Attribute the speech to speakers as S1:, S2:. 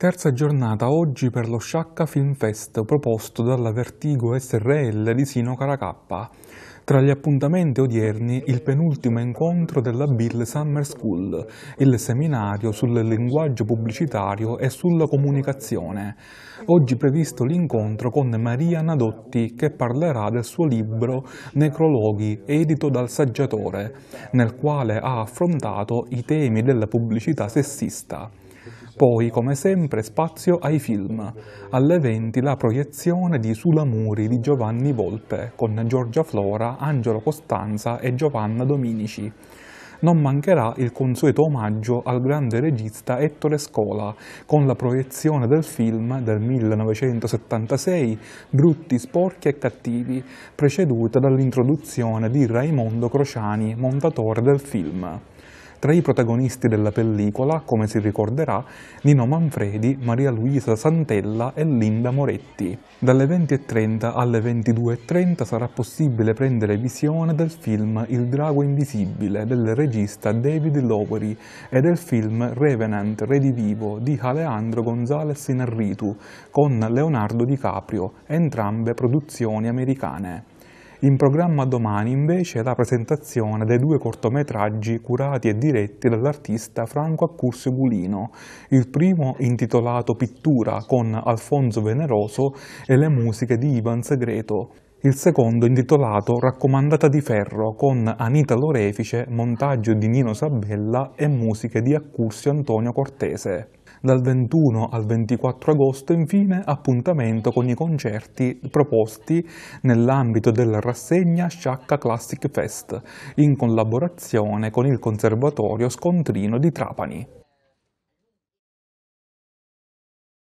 S1: Terza giornata oggi per lo Sciacca Film Fest proposto dalla Vertigo SRL di Sino Caracappa. Tra gli appuntamenti odierni il penultimo incontro della Bill Summer School, il seminario sul linguaggio pubblicitario e sulla comunicazione. Oggi previsto l'incontro con Maria Nadotti che parlerà del suo libro Necrologhi, edito dal saggiatore, nel quale ha affrontato i temi della pubblicità sessista. Poi, come sempre, spazio ai film. Alle 20 la proiezione di Muri di Giovanni Volpe con Giorgia Flora, Angelo Costanza e Giovanna Dominici. Non mancherà il consueto omaggio al grande regista Ettore Scola con la proiezione del film del 1976 Brutti, sporchi e cattivi, preceduta dall'introduzione di Raimondo Crociani, montatore del film. Tra i protagonisti della pellicola, come si ricorderà, Nino Manfredi, Maria Luisa Santella e Linda Moretti. Dalle 20.30 alle 22.30 sarà possibile prendere visione del film Il drago invisibile del regista David Lowery e del film Revenant Redivivo di Alejandro Gonzalez Inarritu con Leonardo DiCaprio, entrambe produzioni americane. In programma domani invece la presentazione dei due cortometraggi curati e diretti dall'artista Franco Accursio Gulino, il primo intitolato Pittura con Alfonso Veneroso e le musiche di Ivan Segreto il secondo intitolato Raccomandata di ferro con Anita Lorefice, montaggio di Nino Sabella e musiche di Accursio Antonio Cortese. Dal 21 al 24 agosto infine appuntamento con i concerti proposti nell'ambito della rassegna Sciacca Classic Fest in collaborazione con il Conservatorio Scontrino di Trapani.